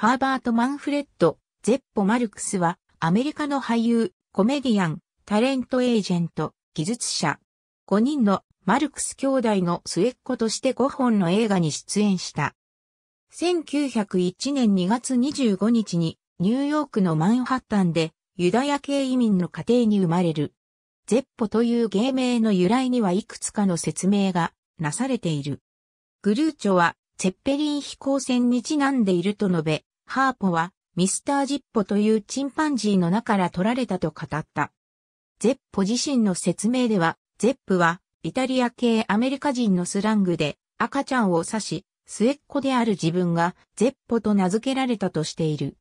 ハーバート・マンフレッド、ゼッポ・マルクスは、アメリカの俳優、コメディアン、タレント・エージェント、技術者。5人のマルクス兄弟の末っ子として5本の映画に出演した。1901年2月25日に、ニューヨークのマンハッタンで、ユダヤ系移民の家庭に生まれる。ゼッポという芸名の由来にはいくつかの説明がなされている。グルーチョは、ツェッペリン飛行船にちなんでいると述べ、ハーポは、ミスター・ジッポというチンパンジーの中から取られたと語った。ゼッポ自身の説明では、ゼップは、イタリア系アメリカ人のスラングで、赤ちゃんを指し、末っ子である自分が、ゼッポと名付けられたとしている。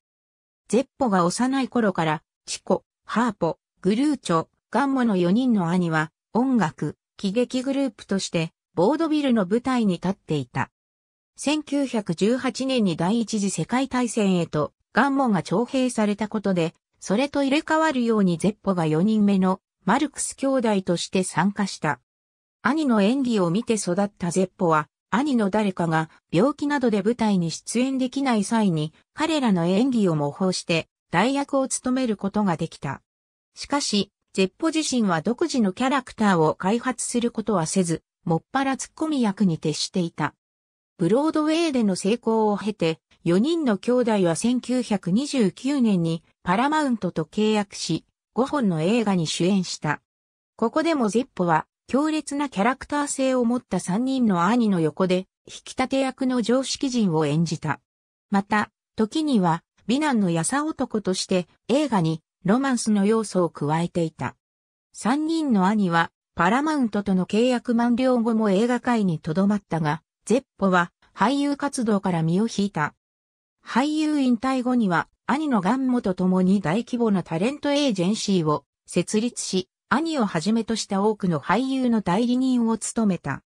ゼッポが幼い頃から、チコ、ハーポ、グルーチョ、ガンモの4人の兄は、音楽、喜劇グループとして、ボードビルの舞台に立っていた。1918年に第一次世界大戦へと、ガンモが徴兵されたことで、それと入れ替わるようにゼッポが4人目のマルクス兄弟として参加した。兄の演技を見て育ったゼッポは、兄の誰かが病気などで舞台に出演できない際に、彼らの演技を模倣して、代役を務めることができた。しかし、ゼッポ自身は独自のキャラクターを開発することはせず、もっぱらツッコミ役に徹していた。ブロードウェイでの成功を経て、4人の兄弟は1929年にパラマウントと契約し、5本の映画に主演した。ここでもゼッポは強烈なキャラクター性を持った3人の兄の横で引き立て役の常識人を演じた。また、時には美男の優男として映画にロマンスの要素を加えていた。3人の兄はパラマウントとの契約満了後も映画界に留まったが、ゼッポは俳優活動から身を引いた。俳優引退後には兄のガンモと共に大規模なタレントエージェンシーを設立し、兄をはじめとした多くの俳優の代理人を務めた。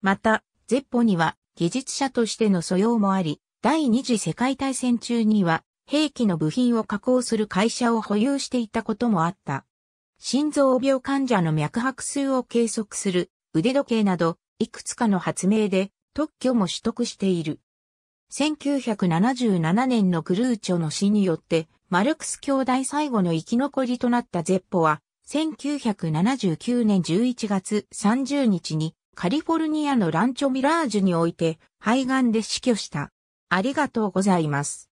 また、ゼッポには技術者としての素養もあり、第二次世界大戦中には兵器の部品を加工する会社を保有していたこともあった。心臓病患者の脈拍数を計測する腕時計など、いくつかの発明で特許も取得している。1977年のクルーチョの死によって、マルクス兄弟最後の生き残りとなったゼッポは、1979年11月30日にカリフォルニアのランチョミラージュにおいて肺がんで死去した。ありがとうございます。